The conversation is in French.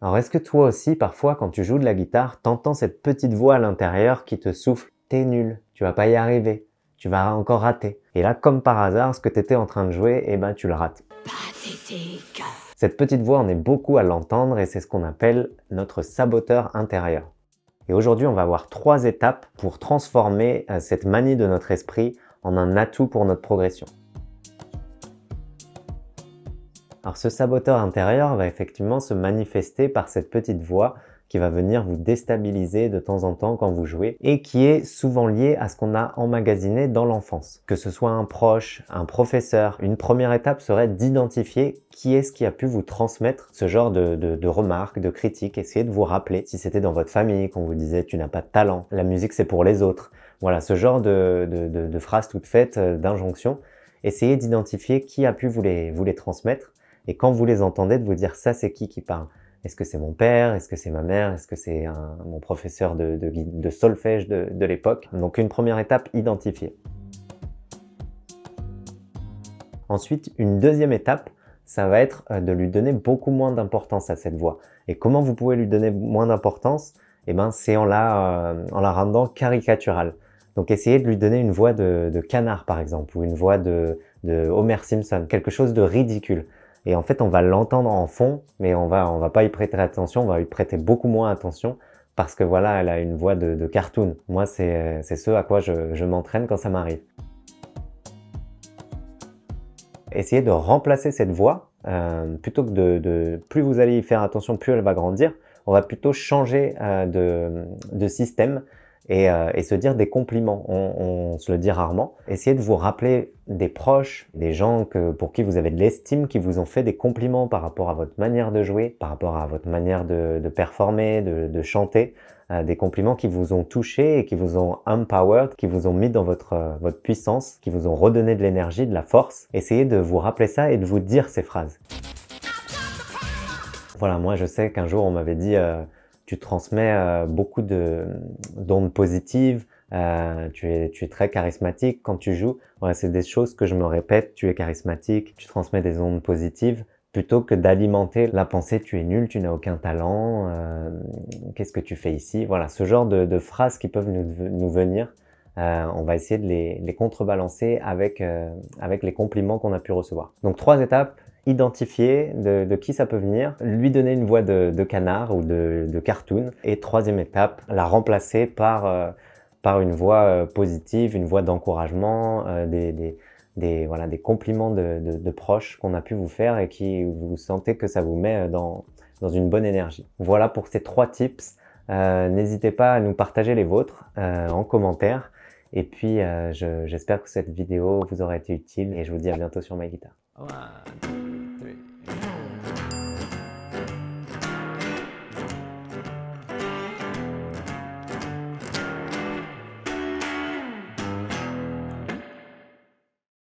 Alors est-ce que toi aussi, parfois, quand tu joues de la guitare, t'entends cette petite voix à l'intérieur qui te souffle T'es nul, tu vas pas y arriver, tu vas encore rater. Et là, comme par hasard, ce que t'étais en train de jouer, eh ben tu le rates. Cette petite voix, on est beaucoup à l'entendre et c'est ce qu'on appelle notre saboteur intérieur. Et aujourd'hui, on va voir trois étapes pour transformer euh, cette manie de notre esprit en un atout pour notre progression. Alors ce saboteur intérieur va effectivement se manifester par cette petite voix qui va venir vous déstabiliser de temps en temps quand vous jouez et qui est souvent lié à ce qu'on a emmagasiné dans l'enfance. Que ce soit un proche, un professeur, une première étape serait d'identifier qui est-ce qui a pu vous transmettre ce genre de, remarques, de critiques, essayez de vous rappeler si c'était dans votre famille qu'on vous disait tu n'as pas de talent, la musique c'est pour les autres. Voilà, ce genre de, phrases toutes faites, euh, d'injonctions, essayez d'identifier qui a pu vous les transmettre et quand vous les entendez, de vous dire ça, c'est qui qui parle Est-ce que c'est mon père Est-ce que c'est ma mère Est-ce que c'est mon professeur de, solfège de, l'époque Donc une première étape, identifier. Ensuite, une deuxième étape, ça va être euh, de lui donner beaucoup moins d'importance à cette voix. Et comment vous pouvez lui donner moins d'importance Eh ben, c'est en, la, euh, rendant caricaturale. Donc essayez de lui donner une voix de, canard par exemple, ou une voix de Homer Simpson, quelque chose de ridicule. Et en fait, on va l'entendre en fond, mais on va, on va pas y prêter attention, on va y prêter beaucoup moins attention parce que voilà, elle a une voix de, cartoon. Moi, c'est ce à quoi je, m'entraîne quand ça m'arrive. Essayez de remplacer cette voix, euh, plutôt que de, Plus vous allez y faire attention, plus elle va grandir. On va plutôt changer euh, de système euh, et, se dire des compliments. On, se le dit rarement. Essayez de vous rappeler des proches, des gens que, pour qui vous avez de l'estime, qui vous ont fait des compliments par rapport à votre manière de jouer, par rapport à votre manière de, performer, de, chanter, euh, des compliments qui vous ont touché et qui vous ont empowered, qui vous ont mis dans votre, euh, votre puissance, qui vous ont redonné de l'énergie, de la force. Essayez de vous rappeler ça et de vous dire ces phrases. Voilà, moi je sais qu'un jour on m'avait dit tu transmets euh, beaucoup d'ondes positives, euh, tu, es, très charismatique quand tu joues. c'est des choses que je me répète, tu es charismatique, tu transmets des ondes positives plutôt que d'alimenter la pensée tu es nul, tu n'as aucun talent, euh, qu'est-ce que tu fais ici Voilà, ce genre de, phrases qui peuvent nous venir euh, on va essayer de les, contrebalancer euh, avec, les compliments qu'on a pu recevoir. Donc trois étapes, identifier de, qui ça peut venir, lui donner une voix de, canard ou de, cartoon, et troisième étape, la remplacer par, euh, une voix positive, une voix d'encouragement, des, voilà, des compliments de, proches qu'on a pu vous faire et qui vous sentez que ça vous met dans, dans une bonne énergie. Voilà pour ces trois tips. N'hésitez pas à nous partager les vôtres en commentaire. Et puis, euh, j'espère que cette vidéo vous aura été utile et je vous dis à bientôt sur ma guitare.